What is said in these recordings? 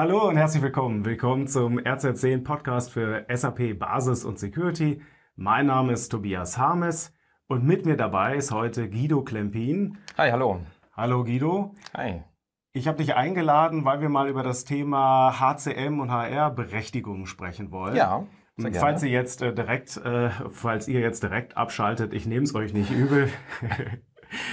Hallo und herzlich willkommen. Willkommen zum RZ10 Podcast für SAP Basis und Security. Mein Name ist Tobias Harmes und mit mir dabei ist heute Guido Klempin. Hi, hallo. Hallo Guido. Hi. Ich habe dich eingeladen, weil wir mal über das Thema HCM und HR Berechtigungen sprechen wollen. Ja. Falls ihr jetzt äh, direkt, äh, falls ihr jetzt direkt abschaltet, ich nehme es euch nicht übel.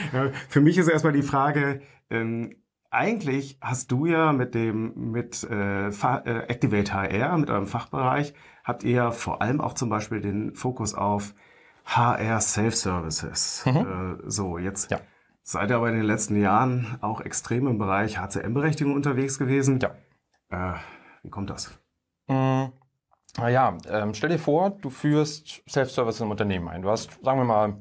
Für mich ist erstmal die Frage, ähm, eigentlich hast du ja mit dem mit äh, äh Activate HR mit eurem Fachbereich habt ihr ja vor allem auch zum Beispiel den Fokus auf HR Self Services. Mhm. Äh, so jetzt ja. seid ihr aber in den letzten Jahren auch extrem im Bereich HCM Berechtigung unterwegs gewesen. Ja. Äh, wie kommt das? Mhm. Naja, ah ähm, stell dir vor, du führst Self-Service im Unternehmen ein. Du hast, sagen wir mal,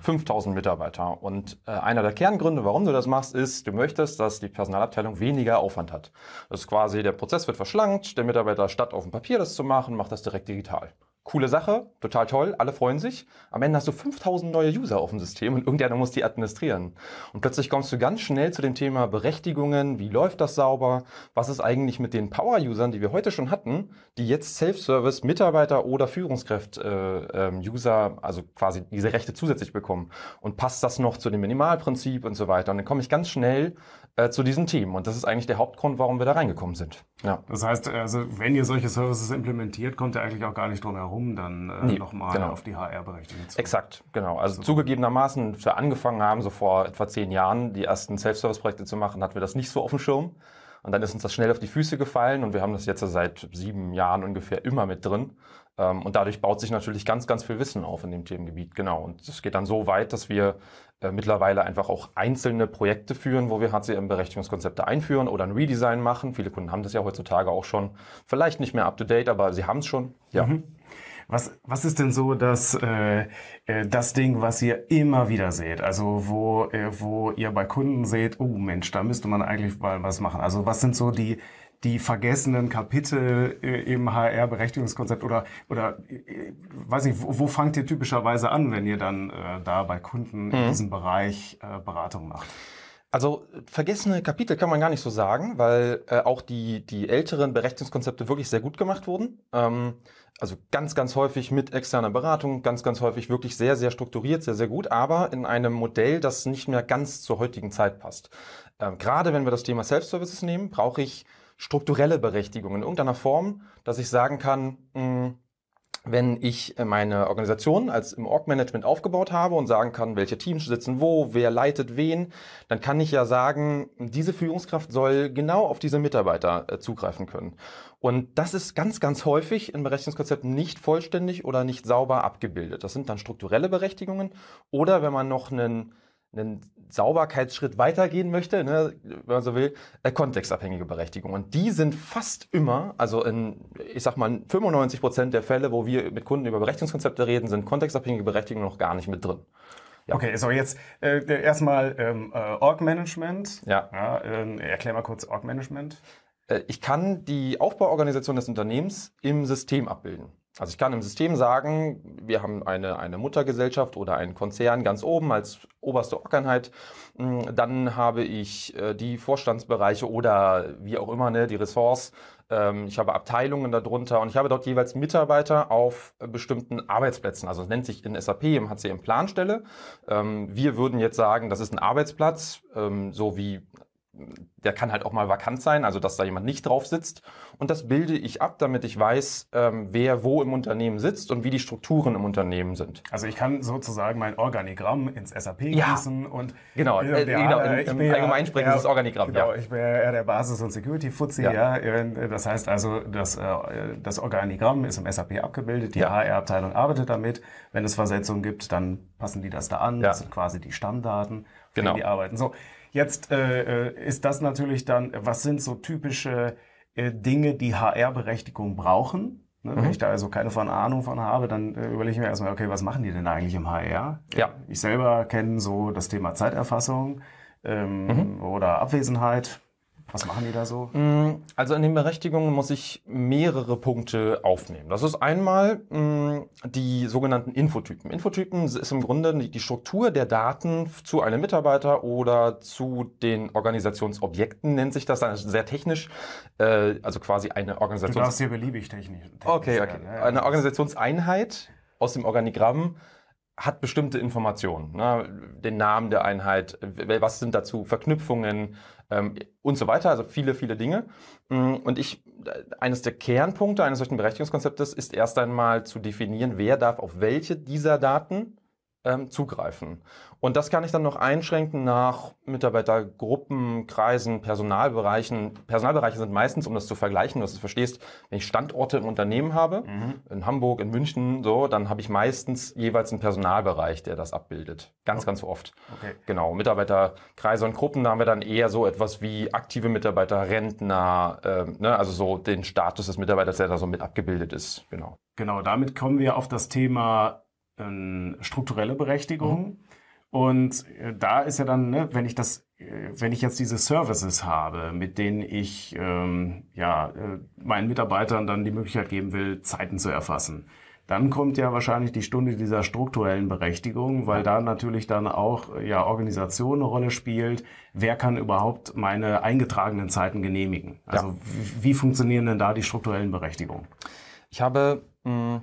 5000 Mitarbeiter. Und äh, einer der Kerngründe, warum du das machst, ist, du möchtest, dass die Personalabteilung weniger Aufwand hat. Das ist quasi, der Prozess wird verschlankt, der Mitarbeiter, statt auf dem Papier das zu machen, macht das direkt digital coole Sache, total toll, alle freuen sich. Am Ende hast du 5000 neue User auf dem System und irgendeiner muss die administrieren. Und plötzlich kommst du ganz schnell zu dem Thema Berechtigungen, wie läuft das sauber, was ist eigentlich mit den Power-Usern, die wir heute schon hatten, die jetzt Self-Service, Mitarbeiter oder Führungskräft-User, äh, ähm, also quasi diese Rechte zusätzlich bekommen. Und passt das noch zu dem Minimalprinzip und so weiter. Und dann komme ich ganz schnell äh, zu diesem Themen. Und das ist eigentlich der Hauptgrund, warum wir da reingekommen sind. Ja. Das heißt, also, wenn ihr solche Services implementiert, kommt ihr eigentlich auch gar nicht drum herum, dann äh, nee, nochmal genau. auf die hr berechtigung zu. Exakt, genau. Also so. zugegebenermaßen, wir angefangen haben, so vor etwa zehn Jahren die ersten Self-Service-Projekte zu machen, hatten wir das nicht so auf dem Schirm. Und dann ist uns das schnell auf die Füße gefallen und wir haben das jetzt seit sieben Jahren ungefähr immer mit drin. Ähm, und dadurch baut sich natürlich ganz, ganz viel Wissen auf in dem Themengebiet. Genau. Und es geht dann so weit, dass wir äh, mittlerweile einfach auch einzelne Projekte führen, wo wir HCM-Berechtigungskonzepte einführen oder ein Redesign machen. Viele Kunden haben das ja heutzutage auch schon. Vielleicht nicht mehr up-to-date, aber sie haben es schon. Ja. Mhm. Was, was ist denn so das, äh, äh, das Ding, was ihr immer wieder seht? Also wo, äh, wo ihr bei Kunden seht, oh Mensch, da müsste man eigentlich mal was machen. Also was sind so die, die vergessenen Kapitel äh, im HR-Berechtigungskonzept oder, oder äh, weiß ich, wo, wo, fangt ihr typischerweise an, wenn ihr dann äh, da bei Kunden mhm. in diesem Bereich äh, Beratung macht? Also vergessene Kapitel kann man gar nicht so sagen, weil äh, auch die, die älteren Berechnungskonzepte wirklich sehr gut gemacht wurden. Ähm, also ganz, ganz häufig mit externer Beratung, ganz, ganz häufig wirklich sehr, sehr strukturiert, sehr, sehr gut, aber in einem Modell, das nicht mehr ganz zur heutigen Zeit passt. Ähm, gerade wenn wir das Thema Self-Services nehmen, brauche ich strukturelle Berechtigung in irgendeiner Form, dass ich sagen kann, mh, hm, wenn ich äh, meine Organisation als im Org-Management aufgebaut habe und sagen kann, welche Teams sitzen wo, wer leitet wen, dann kann ich ja sagen, diese Führungskraft soll genau auf diese Mitarbeiter äh, zugreifen können. Und das ist ganz, ganz häufig in Berechtigungskonzepten nicht vollständig oder nicht sauber abgebildet. Das sind dann strukturelle Berechtigungen oder wenn man noch einen einen Sauberkeitsschritt weitergehen möchte, ne, wenn man so will, äh, kontextabhängige Berechtigung. Und die sind fast immer, also in, ich sag mal, 95 Prozent der Fälle, wo wir mit Kunden über Berechtigungskonzepte reden, sind kontextabhängige Berechtigungen noch gar nicht mit drin. Ja. Okay, so jetzt äh, erstmal ähm, äh, Org-Management. Ja. ja ähm, erklär mal kurz Org-Management. Äh, ich kann die Aufbauorganisation des Unternehmens im System abbilden. Also ich kann im System sagen, wir haben eine, eine Muttergesellschaft oder einen Konzern ganz oben als oberste Organheit. Hm, dann habe ich äh, die Vorstandsbereiche oder wie auch immer, ne, die Ressorts. Ähm, ich habe Abteilungen darunter und ich habe dort jeweils Mitarbeiter auf äh, bestimmten Arbeitsplätzen. Also es nennt sich in SAP im HCM Planstelle. Ähm, wir würden jetzt sagen, das ist ein Arbeitsplatz, ähm, so wie der kann halt auch mal vakant sein, also dass da jemand nicht drauf sitzt. Und das bilde ich ab, damit ich weiß, ähm, wer wo im Unternehmen sitzt und wie die Strukturen im Unternehmen sind. Also ich kann sozusagen mein Organigramm ins SAP ja. gießen und genau, äh, äh, der, genau, äh, genau äh, im, im Allgemeinsprechen ist das Organigramm. Genau, ja. ich bin ja der Basis- und Security-Fuzzi. Ja. ja. Äh, das heißt also, das, äh, das Organigramm ist im SAP abgebildet, die HR-Abteilung arbeitet damit. Wenn es Versetzungen gibt, dann passen die das da an. Das sind quasi die Stammdaten, genau. die arbeiten. So, Jetzt äh, äh, ist das natürlich dann, was sind so typische äh, Dinge, die HR-Berechtigung brauchen? Ne? Mhm. Wenn ich da also keine von Ahnung von habe, dann äh, überlege ich mir erstmal, okay, was machen die denn eigentlich im HR? Ja. Ich selber kenne so das Thema Zeiterfassung ähm, mhm. oder Abwesenheit was machen die da so? Mm, also in den Berechtigungen muss ich mehrere Punkte aufnehmen. Das ist einmal mm, die sogenannten Infotypen. Infotypen ist im Grunde die Struktur der Daten zu einem Mitarbeiter oder zu den Organisationsobjekten, nennt sich das dann sehr technisch. Äh, also quasi eine Organisation. Du darfst hier beliebig technisch. technisch okay, okay. Eine Organisationseinheit aus dem Organigramm hat bestimmte Informationen, ne? den Namen der Einheit, was sind dazu Verknüpfungen ähm, und so weiter, also viele, viele Dinge. Mm, und ich, äh, eines der Kernpunkte eines solchen Berechtigungskonzeptes ist erst einmal zu definieren, wer darf auf welche dieser Daten ähm, zugreifen. Und das kann ich dann noch einschränken nach Mitarbeitergruppen, Kreisen, Personalbereichen. Personalbereiche sind meistens, um das zu vergleichen, dass du verstehst, wenn ich Standorte im Unternehmen habe, mhm. in Hamburg, in München, so, dann habe ich meistens jeweils einen Personalbereich, der das abbildet. Ganz, okay. ganz oft. Okay. Genau. Mitarbeiterkreise und Gruppen, da haben wir dann eher so etwas wie aktive Mitarbeiter, Rentner, äh, ne, also so den Status des Mitarbeiters, der da so mit abgebildet ist. Genau. Genau, damit kommen wir auf das Thema ähm, strukturelle Berechtigung. Mhm. Und äh, da ist ja dann, ne, wenn ich das, äh, wenn ich jetzt diese Services habe, mit denen ich ähm, ja äh, meinen Mitarbeitern dann die Möglichkeit geben will, Zeiten zu erfassen, dann kommt ja wahrscheinlich die Stunde dieser strukturellen Berechtigung, weil da natürlich dann auch ja Organisation eine Rolle spielt. Wer kann überhaupt meine eingetragenen Zeiten genehmigen? Also ja. wie, wie funktionieren denn da die strukturellen Berechtigungen? Ich habe mh, hm,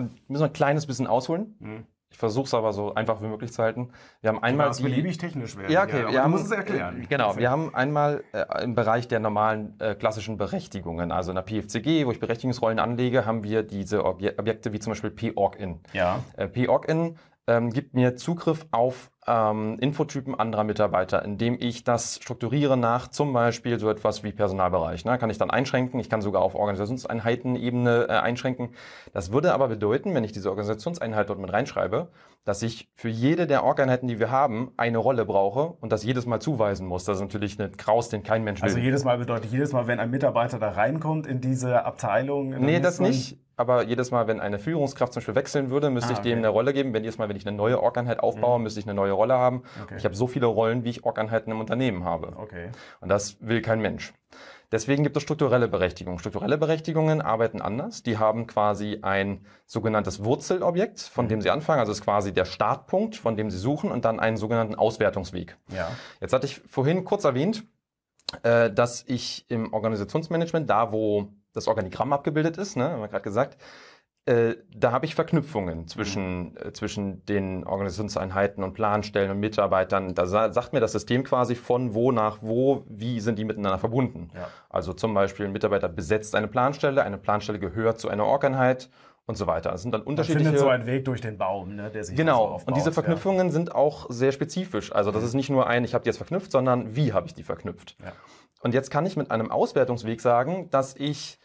müssen wir ein kleines bisschen ausholen. Mhm. Ich versuche es aber so einfach wie möglich zu halten. Wir haben einmal. Das beliebig technisch werden. Ja, okay. Ja, wir haben, es erklären. Äh, genau. Wir haben einmal äh, im Bereich der normalen äh, klassischen Berechtigungen, also in der PFCG, wo ich Berechtigungsrollen anlege, haben wir diese Objekte wie zum Beispiel p org in Ja. Äh, p org in ähm, gibt mir Zugriff auf ähm, Infotypen anderer Mitarbeiter, indem ich das strukturiere nach zum Beispiel so etwas wie Personalbereich. Ne? Kann ich dann einschränken, ich kann sogar auf Organisationseinheitenebene äh, einschränken. Das würde aber bedeuten, wenn ich diese Organisationseinheit dort mit reinschreibe, dass ich für jede der Org-Einheiten, die wir haben, eine Rolle brauche und das jedes Mal zuweisen muss. Das ist natürlich ein Kraus, den kein Mensch also will. Also jedes Mal bedeutet jedes Mal, wenn ein Mitarbeiter da reinkommt in diese Abteilung? In nee, das nicht aber jedes Mal, wenn eine Führungskraft zum Beispiel wechseln würde, müsste ah, ich dem okay. eine Rolle geben. Wenn jedes Mal, wenn ich eine neue Org-Einheit aufbaue, mhm. müsste ich eine neue Rolle haben. Okay. Ich habe so viele Rollen, wie ich Org-Einheiten im Unternehmen habe. Okay. Und das will kein Mensch. Deswegen gibt es strukturelle Berechtigungen. Strukturelle Berechtigungen arbeiten anders. Die haben quasi ein sogenanntes Wurzelobjekt, von mhm. dem sie anfangen. Also es ist quasi der Startpunkt, von dem sie suchen und dann einen sogenannten Auswertungsweg. Ja. Jetzt hatte ich vorhin kurz erwähnt, äh, dass ich im Organisationsmanagement, da wo das Organigramm abgebildet ist, ne, haben wir gerade gesagt, äh, da habe ich Verknüpfungen zwischen, mhm. äh, zwischen den Organisationseinheiten und Planstellen und Mitarbeitern. Da sa sagt mir das System quasi von wo nach wo, wie sind die miteinander verbunden. Ja. Also zum Beispiel ein Mitarbeiter besetzt eine Planstelle, eine Planstelle gehört zu einer Organheit und so weiter. Es sind dann unterschiedliche. Man findet so einen Weg durch den Baum, ne, der sich genau. So aufbaut, und diese Verknüpfungen ja. sind auch sehr spezifisch. Also das mhm. ist nicht nur ein, ich habe die jetzt verknüpft, sondern wie habe ich die verknüpft. Ja. Und jetzt kann ich mit einem Auswertungsweg sagen, dass ich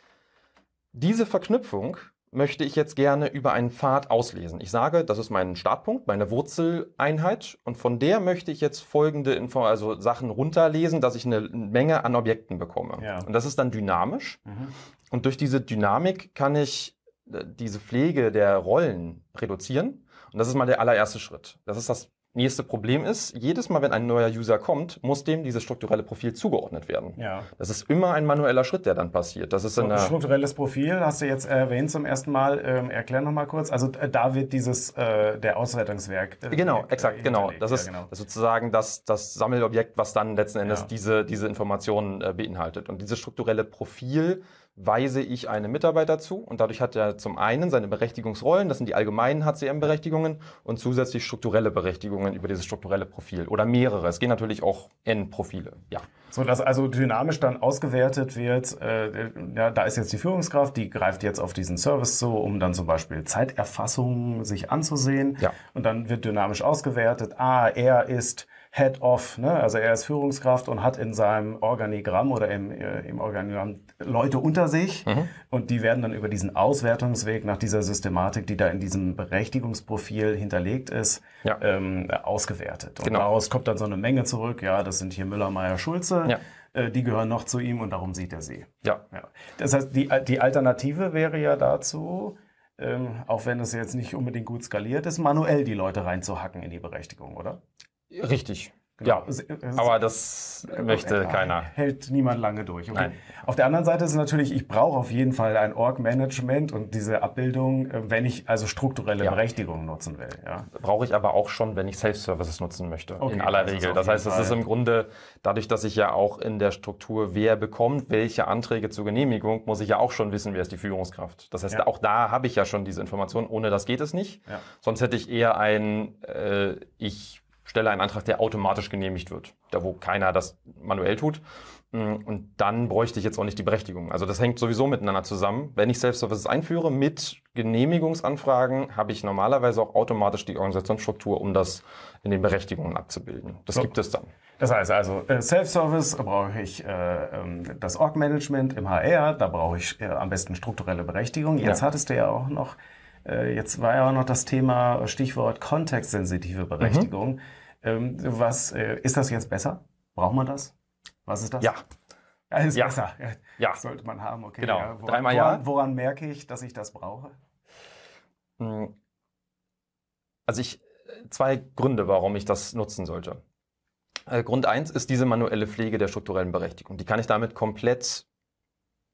diese Verknüpfung möchte ich jetzt gerne über einen Pfad auslesen. Ich sage, das ist mein Startpunkt, meine Wurzeleinheit und von der möchte ich jetzt folgende Info, also Sachen runterlesen, dass ich eine Menge an Objekten bekomme. Ja. Und das ist dann dynamisch. Mhm. Und durch diese Dynamik kann ich äh, diese Pflege der Rollen reduzieren. Und das ist mal der allererste Schritt. Das ist das Nächste Problem ist, jedes Mal, wenn ein neuer User kommt, muss dem dieses strukturelle Profil zugeordnet werden. Ja. Das ist immer ein manueller Schritt, der dann passiert. Das ist ein strukturelles Profil hast du jetzt erwähnt zum ersten Mal. Ähm, erklär nochmal kurz. Also äh, da wird dieses äh, der Auswertungswerk. Äh, genau, äh, exakt, genau. genau. Das ist ja, genau. sozusagen das, das Sammelobjekt, was dann letzten Endes ja. diese diese Informationen äh, beinhaltet. Und dieses strukturelle Profil weise ich einem Mitarbeiter zu und dadurch hat er zum einen seine Berechtigungsrollen, das sind die allgemeinen HCM-Berechtigungen und zusätzlich strukturelle Berechtigungen Auswirkungen über dieses strukturelle Profil oder mehrere. Es gehen natürlich auch N-Profile, ja. So, dass also dynamisch dann ausgewertet wird, äh, ja, da ist jetzt die Führungskraft, die greift jetzt auf diesen Service zu, um dann zum Beispiel Zeiterfassungen sich anzusehen. Ja. Und dann wird dynamisch ausgewertet, ah, er ist Head of. Ne? Also er ist Führungskraft und hat in seinem Organigramm oder im, äh, im Organigramm Leute unter sich. Mhm. Und die werden dann über diesen Auswertungsweg nach dieser Systematik, die da in diesem Berechtigungsprofil hinterlegt ist, ja. ähm, ausgewertet. Und genau. daraus kommt dann so eine Menge zurück. Ja, das sind hier Müller, Meier, Schulze. Ja äh, die gehören noch zu ihm und darum sieht er sie. Ja. ja. Das heißt, die, die Alternative wäre ja dazu, ähm, auch wenn es jetzt nicht unbedingt gut skaliert ist, manuell die Leute reinzuhacken in die Berechtigung, oder? Richtig. Genau. Ja, aber das möchte äh, äh, keiner. Hält niemand lange durch. Okay. Auf der anderen Seite ist es natürlich, ich brauche auf jeden Fall ein Org-Management und diese Abbildung, äh, wenn ich also strukturelle ja. Berechtigungen nutzen will. Ja. Brauche ich aber auch schon, wenn ich Self-Services nutzen möchte, okay, in aller das Regel. Das heißt, es ist im Grunde, dadurch, dass ich ja auch in der Struktur, wer bekommt welche Anträge zur Genehmigung, muss ich ja auch schon wissen, wer ist die Führungskraft. Das heißt, ja. auch da habe ich ja schon diese Informationen. Ohne das geht es nicht. Sonst hätte ich eher ein, äh, ich stelle einen Antrag, der automatisch genehmigt wird, da wo keiner das manuell tut. Mm, und dann bräuchte ich jetzt auch nicht die Berechtigung. Also das hängt sowieso miteinander zusammen. Wenn ich Self-Services einführe mit Genehmigungsanfragen, habe ich normalerweise auch automatisch die Organisationsstruktur, um das in den Berechtigungen abzubilden. Das so. gibt es dann. Das heißt also, äh, Self-Service brauche ich äh, ähm, das Org-Management im HR, da brauche ich äh, am besten strukturelle Berechtigung. Jetzt ja. hattest du ja auch noch, äh, jetzt war ja auch noch das Thema Stichwort kontextsensitive mhm. Berechtigung. Mhm ähm, was äh, ist das jetzt besser? Braucht man das? Was ist das? Ja. Ja, ist ja. besser. Ja. Sollte man haben, okay. Genau. Ja. Woran, Dreimal ja. Woran, woran merke ich, dass ich das brauche? Hm. Also ich zwei Gründe, warum ich das nutzen sollte. Äh, Grund eins ist diese manuelle Pflege der strukturellen Berechtigung. Die kann ich damit komplett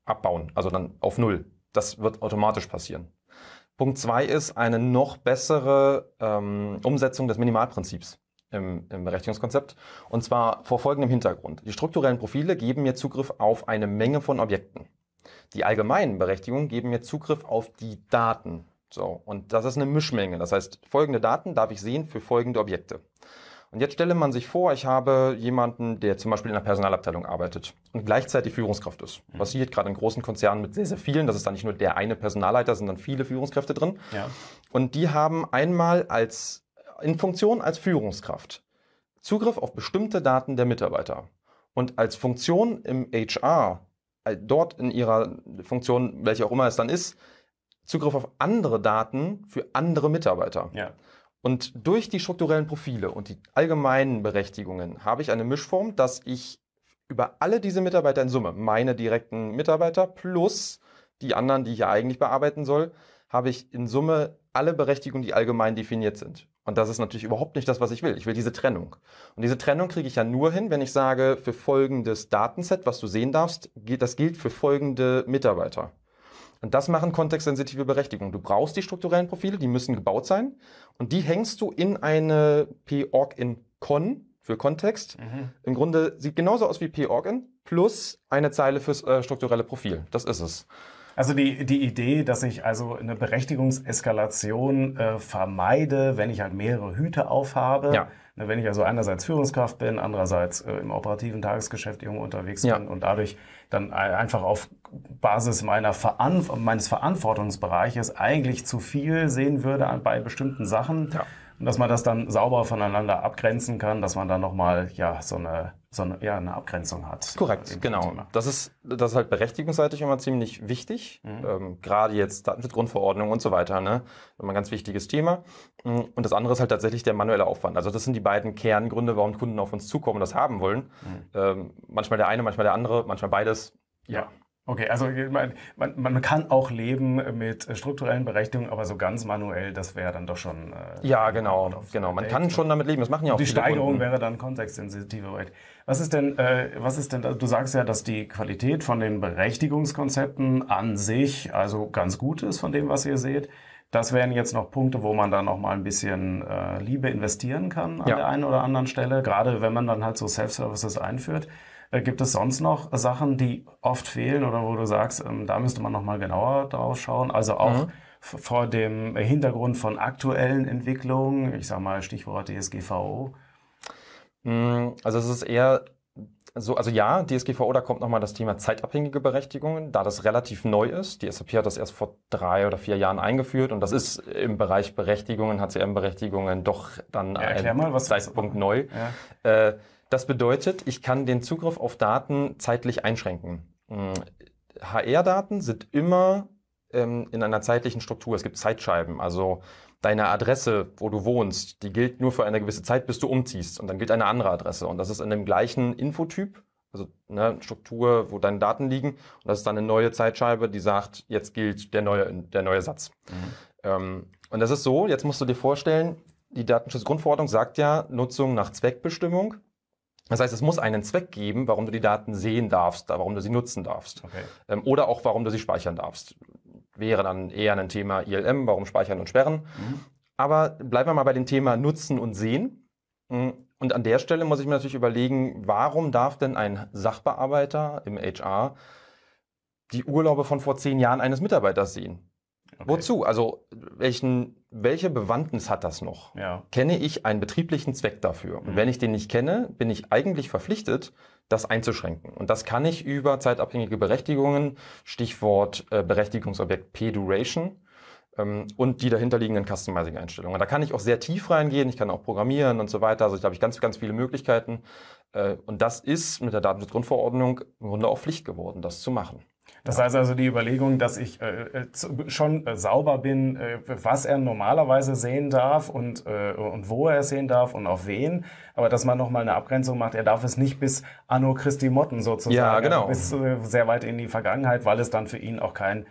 abbauen, also dann auf null. Das wird automatisch passieren. Punkt zwei ist eine noch bessere ähm, Umsetzung des Minimalprinzips im, im Berechtigungskonzept. Und zwar vor folgendem Hintergrund. Die strukturellen Profile geben mir Zugriff auf eine Menge von Objekten. Die allgemeinen Berechtigungen geben mir Zugriff auf die Daten. So, und das ist eine Mischmenge. Das heißt, folgende Daten darf ich sehen für folgende Objekte. Und jetzt stelle man sich vor, ich habe jemanden, der zum Beispiel in der Personalabteilung arbeitet und gleichzeitig Führungskraft ist. Passiert mhm. gerade in großen Konzernen mit sehr, sehr vielen. Das ist dann nicht nur der eine Personalleiter, sondern viele Führungskräfte drin. Ja. Und die haben einmal als in Funktion als Führungskraft Zugriff auf bestimmte Daten der Mitarbeiter und als Funktion im HR, äh, dort in ihrer Funktion, welche auch immer es dann ist, Zugriff auf andere Daten für andere Mitarbeiter. Ja. Und durch die strukturellen Profile und die allgemeinen Berechtigungen habe ich eine Mischform, dass ich über alle diese Mitarbeiter in Summe, meine direkten Mitarbeiter plus die anderen, die ich ja eigentlich bearbeiten soll, habe ich in Summe alle Berechtigungen, die allgemein definiert sind. Und das ist natürlich überhaupt nicht das, was ich will. Ich will diese Trennung. Und diese Trennung kriege ich ja nur hin, wenn ich sage, für folgendes Datenset, was du sehen darfst, das gilt für folgende Mitarbeiter. Und das machen kontextsensitive Berechtigungen. Du brauchst die strukturellen Profile, die müssen gebaut sein. Und die hängst du in eine P-Org in Con für Kontext. Mhm. Im Grunde sieht genauso aus wie P-Org in plus eine Zeile fürs äh, strukturelle Profil. Das ist es. Also die, die Idee, dass ich also eine Berechtigungseskalation äh, vermeide, wenn ich halt mehrere Hüte aufhabe. Ja. Ne, wenn ich also einerseits Führungskraft bin, andererseits äh, im operativen Tagesgeschäft irgendwo unterwegs ja. bin und dadurch dann e, einfach auf Basis meiner Veran meines Verantwortungsbereiches eigentlich zu viel sehen würde an, bei bestimmten Sachen. Ja und dass man das dann sauber voneinander abgrenzen kann, dass man dann nochmal ja, so, eine, so eine, ja, eine Abgrenzung hat. Korrekt, genau. Das ist, das ist halt berechtigungsseitig immer ziemlich wichtig, mhm. ähm, gerade jetzt Datenschutzgrundverordnung und so weiter, ne? immer ein ganz wichtiges Thema. Mhm. Und das andere ist halt tatsächlich der manuelle Aufwand. Also das sind die beiden Kerngründe, warum Kunden auf uns zukommen und das haben wollen. Mhm. Ähm, manchmal der eine, manchmal der andere, manchmal beides. Ja. Okay, also man, man, man, kann auch leben mit strukturellen Berechnungen, aber so ganz manuell, das wäre dann doch schon. Äh, ja, genau, genau. Man kann ne? schon damit leben. Das machen ja auch die viele Die Steigerung Kunden. wäre dann kontextsensitive Rate. Was ist denn, äh, was ist denn? Du sagst ja, dass die Qualität von den Berechtigungskonzepten an sich also ganz gut ist von dem, was ihr seht. Das wären jetzt noch Punkte, wo man da noch mal ein bisschen äh, Liebe investieren kann an ja. der einen oder anderen Stelle, gerade wenn man dann halt so Self-Services einführt. Äh, gibt es sonst noch Sachen, die oft fehlen oder wo du sagst, ähm, da müsste man nochmal genauer drauf schauen? Also auch mhm. vor dem Hintergrund von aktuellen Entwicklungen, ich sage mal Stichwort DSGVO? Mm, also es ist eher so, also ja, DSGVO, da kommt nochmal das Thema zeitabhängige Berechtigungen, da das relativ neu ist. Die SAP hat das erst vor drei oder vier Jahren eingeführt und das ist im Bereich Berechtigungen, HCM-Berechtigungen doch dann ja, ein mal, Zeitpunkt neu. Ja. Äh, das bedeutet, ich kann den Zugriff auf Daten zeitlich einschränken. HR-Daten hm, sind immer ähm, in einer zeitlichen Struktur. Es gibt Zeitscheiben. Also deine Adresse, wo du wohnst, die gilt nur für eine gewisse Zeit, bis du umziehst. Und dann gilt eine andere Adresse. Und das ist in dem gleichen Infotyp, also eine Struktur, wo deine Daten liegen. Und das ist dann eine neue Zeitscheibe, die sagt, jetzt gilt der neue, der neue Satz. Mhm. Ähm, und das ist so, jetzt musst du dir vorstellen, die Datenschutzgrundverordnung sagt ja Nutzung nach Zweckbestimmung. Das heißt, es muss einen Zweck geben, warum du die Daten sehen darfst, warum du sie nutzen darfst. Okay. Ähm, oder auch, warum du sie speichern darfst. Wäre dann eher ein Thema ILM, warum speichern und sperren. Mhm. Aber bleiben wir mal bei dem Thema Nutzen und Sehen. Mhm. Und an der Stelle muss ich mir natürlich überlegen, warum darf denn ein Sachbearbeiter im HR die Urlaube von vor zehn Jahren eines Mitarbeiters sehen? Wozu? Also welchen, welche Bewandtnis hat das noch? Ja. Kenne ich einen betrieblichen Zweck dafür? Und mhm. wenn ich den nicht kenne, bin ich eigentlich verpflichtet, das einzuschränken. Und das kann ich über zeitabhängige Berechtigungen, Stichwort äh, Berechtigungsobjekt P-Duration, ähm, und die dahinterliegenden Customizing-Einstellungen. da kann ich auch sehr tief reingehen, ich kann auch programmieren und so weiter. Also ich habe ich ganz, ganz viele Möglichkeiten. Äh, und das ist mit der Datenschutzgrundverordnung im Grunde auch Pflicht geworden, das zu machen. Das heißt also die Überlegung, dass ich äh, äh schon äh, sauber bin, äh, was er normalerweise sehen darf und, äh, und wo er es sehen darf und auf wen, aber dass man nochmal eine Abgrenzung macht, er darf es nicht bis Anno Christi Motten sozusagen, ja, genau. bis sehr weit in die Vergangenheit, weil es dann für ihn auch kein,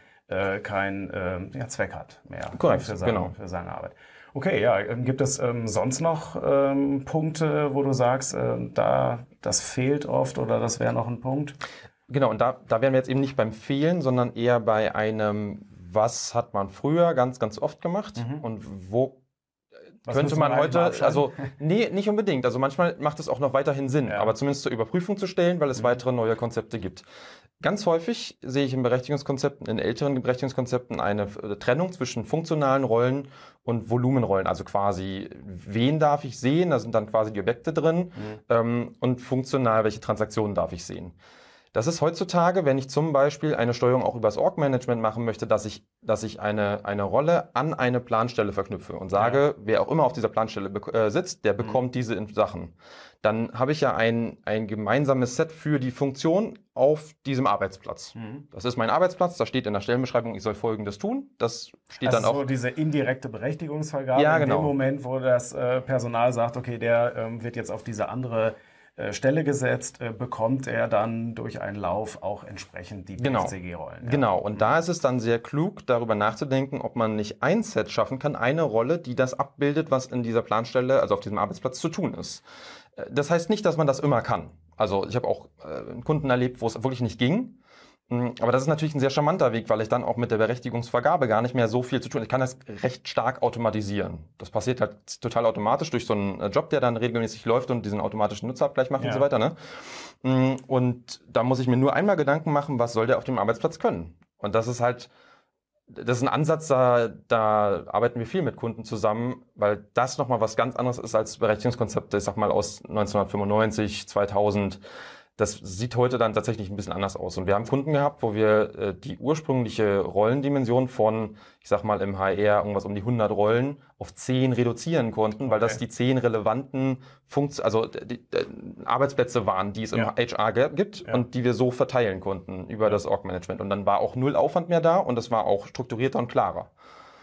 kein ja, Zweck hat mehr Korrekt, für, seine, genau. für seine Arbeit. Okay, ja, ähm, gibt es ähm, sonst noch ähm, Punkte, wo du sagst, da das fehlt oft oder das wäre noch ein Punkt? Genau, und da, da wären wir jetzt eben nicht beim Fehlen, sondern eher bei einem, was hat man früher ganz, ganz oft gemacht mhm. und wo äh, was könnte man, man heute, also nee, nicht unbedingt. Also manchmal macht es auch noch weiterhin Sinn, ja. aber zumindest zur Überprüfung zu stellen, weil es mhm. weitere neue Konzepte gibt. Ganz häufig sehe ich in Berechtigungskonzepten, in älteren Berechtigungskonzepten eine äh, Trennung zwischen funktionalen Rollen und Volumenrollen. Also quasi, wen darf ich sehen? Da sind dann quasi die Objekte drin mhm. ähm, und funktional, welche Transaktionen darf ich sehen? Das ist heutzutage, wenn ich zum Beispiel eine Steuerung auch übers Org-Management machen möchte, dass ich, dass ich eine, eine Rolle an eine Planstelle verknüpfe und sage, ja. wer auch immer auf dieser Planstelle äh, sitzt, der mhm. bekommt mhm. diese Sachen. Dann habe ich ja ein, ein gemeinsames Set für die Funktion auf diesem Arbeitsplatz. Mhm. Das ist mein Arbeitsplatz, da steht in der Stellenbeschreibung, ich soll Folgendes tun. Das steht also dann auch. So diese indirekte Berechtigungsvergabe ja, genau. in dem genau. Moment, wo das äh, Personal sagt, okay, der ähm, wird jetzt auf diese andere äh, Stelle gesetzt, äh, bekommt er dann durch einen Lauf auch entsprechend die genau. PFCG-Rollen. Ja. Genau, und da mhm. ist es dann sehr klug, darüber nachzudenken, ob man nicht ein Set schaffen kann, eine Rolle, die das abbildet, was in dieser Planstelle, also auf diesem Arbeitsplatz zu tun ist. Äh, das heißt nicht, dass man das immer kann. Also ich habe auch äh, Kunden erlebt, wo es wirklich nicht ging. Mhm, aber das ist natürlich ein sehr charmanter Weg, weil ich dann auch mit der Berechtigungsvergabe gar nicht mehr so viel zu tun. habe. Ich kann das recht stark automatisieren. Das passiert halt total automatisch durch so einen äh, Job, der dann regelmäßig läuft und diesen automatischen Nutzerabgleich macht ja. und so weiter. Ne? Mhm, und da muss ich mir nur einmal Gedanken machen, was soll der auf dem Arbeitsplatz können? Und das ist halt, das ist ein Ansatz, da, da arbeiten wir viel mit Kunden zusammen, weil das nochmal was ganz anderes ist als Berechtigungskonzepte, ich sag mal aus 1995, 2000 das sieht heute dann tatsächlich ein bisschen anders aus. Und wir haben Kunden gehabt, wo wir äh, die ursprüngliche Rollendimension von, ich sag mal, im HR irgendwas um die 100 Rollen auf 10 reduzieren konnten, okay. weil das die 10 relevanten Funktionen, also äh, die, die, äh, Arbeitsplätze waren, die es ja. im HR gibt ja. und die wir so verteilen konnten über ja. das Org-Management. Und dann war auch null Aufwand mehr da und das war auch strukturierter und klarer.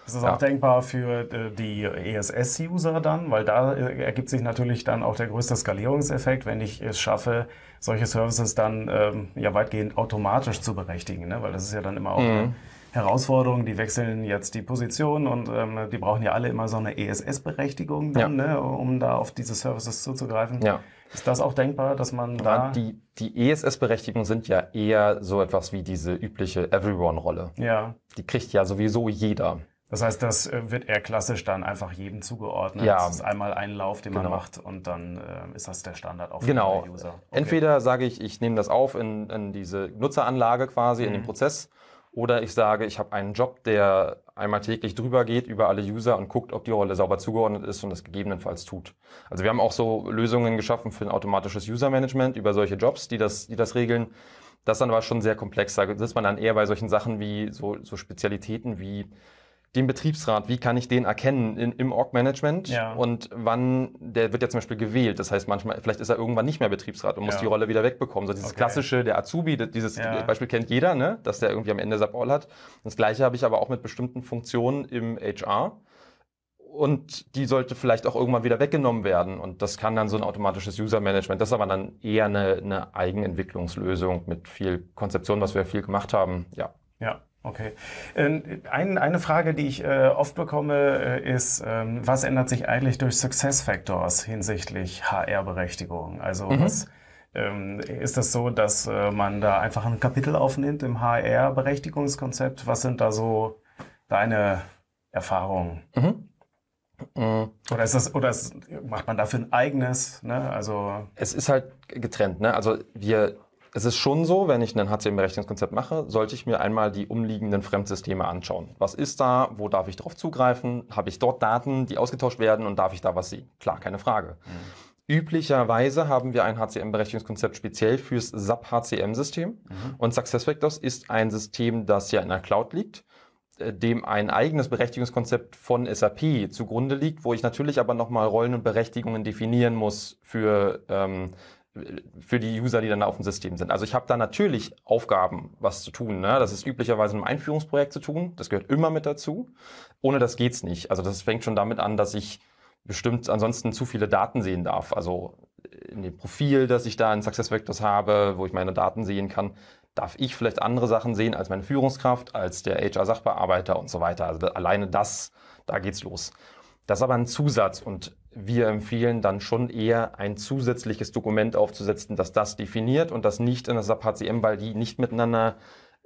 Ist das ja. auch denkbar für äh, die ESS-User dann? Weil da äh, ergibt sich natürlich dann auch der größte Skalierungseffekt, wenn ich es schaffe, solche Services dann ähm, ja weitgehend automatisch zu berechtigen. Ne? Weil das ist ja dann immer auch mhm. eine Herausforderung. Die wechseln jetzt die Position und ähm, die brauchen ja alle immer so eine ESS-Berechtigung, dann, ja. ne? um da auf diese Services zuzugreifen. Ja. Ist das auch denkbar, dass man da... Die, die ESS-Berechtigungen sind ja eher so etwas wie diese übliche Everyone-Rolle. Ja. Die kriegt ja sowieso jeder. Das heißt, das äh, wird eher klassisch dann einfach jedem zugeordnet. Ja. Das ist einmal ein Lauf, den genau. man macht und dann äh, ist das der Standard auf genau. der User. Okay. Entweder sage ich, ich nehme das auf in, in diese Nutzeranlage quasi, mhm. in den mhm. Prozess, oder ich sage, ich habe einen Job, der einmal täglich drüber geht über alle User und guckt, ob die Rolle sauber zugeordnet ist und das gegebenenfalls tut. Also wir haben auch so Lösungen geschaffen für ein automatisches User-Management über solche Jobs, die das, die das regeln. Das dann war schon sehr komplex. Da sitzt man dann eher bei solchen Sachen wie so, so Spezialitäten wie den Betriebsrat, wie kann ich den erkennen in, im Org-Management ja. und wann, der wird ja zum Beispiel gewählt. Das heißt, manchmal, vielleicht ist er irgendwann nicht mehr Betriebsrat und muss die Rolle wieder wegbekommen. So dieses okay. klassische, der Azubi, dieses ja. Beispiel kennt jeder, ne? dass der irgendwie am Ende sein Ball hat. Das gleiche habe ich aber auch mit bestimmten Funktionen im HR. Und die sollte vielleicht auch irgendwann wieder weggenommen werden. Und das kann dann so ein automatisches User-Management. Das ist aber dann eher eine, eine Eigenentwicklungslösung mit viel Konzeption, was wir viel gemacht haben. Ja. Ja. Okay. Ähm, ein, eine Frage, die ich äh, oft bekomme, äh, ist, ähm, was ändert sich eigentlich durch Success Factors hinsichtlich HR-Berechtigung? Also mhm. was, ähm, ist das so, dass äh, man da einfach ein Kapitel aufnimmt im HR-Berechtigungskonzept? Was sind da so deine Erfahrungen? Mhm. Mhm. Oder, ist das, oder ist, macht man dafür ein eigenes? Ne? Also es ist halt getrennt. Ne? Also wir es ist schon so, wenn ich ein HCM-Berechnungskonzept mache, sollte ich mir einmal die umliegenden Fremdsysteme anschauen. Was ist da? Wo darf ich drauf zugreifen? Habe ich dort Daten, die ausgetauscht werden und darf ich da was sehen? Klar, keine Frage. Mhm. Üblicherweise haben wir ein HCM-Berechnungskonzept speziell fürs SAP-HCM-System. Mhm. Und SuccessFactors ist ein System, das ja in der Cloud liegt, äh, dem ein eigenes Berechtigungskonzept von SAP zugrunde liegt, wo ich natürlich aber nochmal Rollen und Berechtigungen definieren muss für ähm, für die User, die dann da auf dem System sind. Also ich habe da natürlich Aufgaben, was zu tun. Ne? Das ist üblicherweise ein Einführungsprojekt zu tun. Das gehört immer mit dazu. Ohne das geht's nicht. Also das fängt schon damit an, dass ich bestimmt ansonsten zu viele Daten sehen darf. Also in dem Profil, das ich da in Success Vectors habe, wo ich meine Daten sehen kann, darf ich vielleicht andere Sachen sehen als meine Führungskraft, als der HR-Sachbearbeiter und so weiter. Also alleine das, da geht's los. Das ist aber ein Zusatz und wir empfehlen dann schon eher ein zusätzliches Dokument aufzusetzen, das das definiert und das nicht in das SAP HCM, weil die nicht miteinander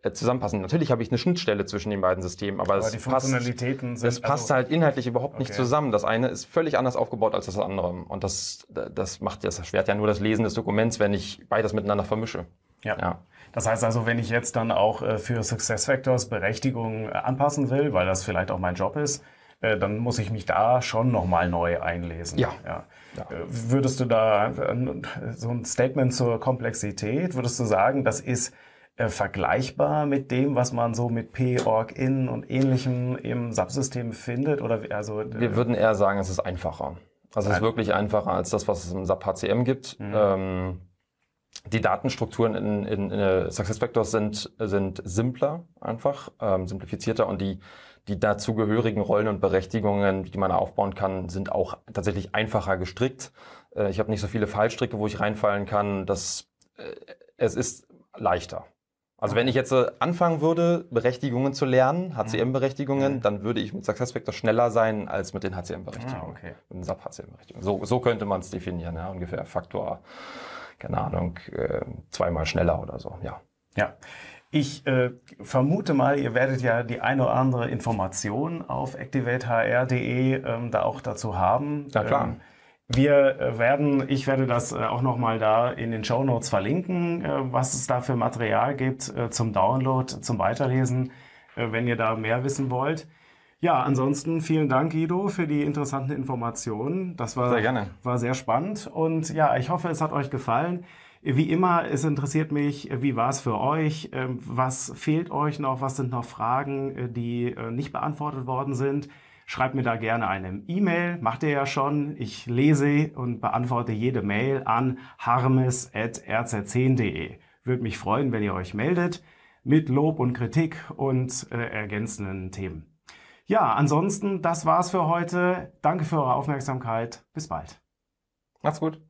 äh, zusammenpassen. Natürlich habe ich eine Schnittstelle zwischen den beiden Systemen, aber, aber es, passt, sind, es passt also, halt inhaltlich überhaupt okay. nicht zusammen. Das eine ist völlig anders aufgebaut als das andere und das, das macht das erschwert ja nur das Lesen des Dokuments, wenn ich beides miteinander vermische. Ja. ja. Das heißt also, wenn ich jetzt dann auch äh, für SuccessFactors Berechtigungen äh, anpassen will, weil das vielleicht auch mein Job ist, äh, dann muss ich mich da schon nochmal neu einlesen. Ja. ja. Äh, würdest du da äh, so ein Statement zur Komplexität, würdest du sagen, das ist vergleichbar mit dem, was man so mit P-Org-In und ähnlichem im SAP-System findet? Oder also, Wir würden eher sagen, es ist einfacher. Also es ist wirklich einfacher als das, was es im SAP HCM gibt. Mhm. Ähm, die Datenstrukturen in, in, in SuccessFactors sind, sind simpler einfach, ähm, simplifizierter und die die dazugehörigen Rollen und Berechtigungen, die man aufbauen kann, sind auch tatsächlich einfacher gestrickt. Äh, ich habe nicht so viele Fallstricke, wo ich reinfallen kann. Das, äh, es ist leichter. Also wenn ich jetzt äh, anfangen würde, Berechtigungen zu lernen, HCM-Berechtigungen, mhm. mhm. dann würde ich mit SuccessFactor schneller sein als mit den HCM-Berechtigungen. Ah, okay. Mit den SAP-HCM-Berechtigungen. So, so könnte man es definieren, ja, ungefähr Faktor, keine Ahnung, zweimal schneller oder so, ja. Ja. Ich äh, vermute mal, ihr werdet ja die eine oder andere Information auf activatehr.de ähm, da auch dazu haben. Na klar. Ähm, wir äh, werden, ich werde das äh, auch nochmal da in den Show Notes verlinken, äh, was es da für Material gibt zum Download, zum Weiterlesen, wenn ihr da mehr wissen wollt. Ja, ansonsten vielen Dank, Guido, für die interessanten Informationen. Das war sehr, gerne. war sehr spannend und ja, ich hoffe, es hat euch gefallen. Wie immer, es interessiert mich, wie war es für euch? Ähm, was fehlt euch noch? Was sind noch Fragen, äh, die äh, nicht beantwortet worden sind? Schreibt mir da gerne eine E-Mail. Macht ihr ja schon. Ich lese und beantworte jede Mail an harmes.rz10.de. Würde mich freuen, wenn ihr euch meldet mit Lob und Kritik und äh, ergänzenden Themen. Ja, ansonsten, das war's für heute. Danke für eure Aufmerksamkeit. Bis bald. Macht's gut.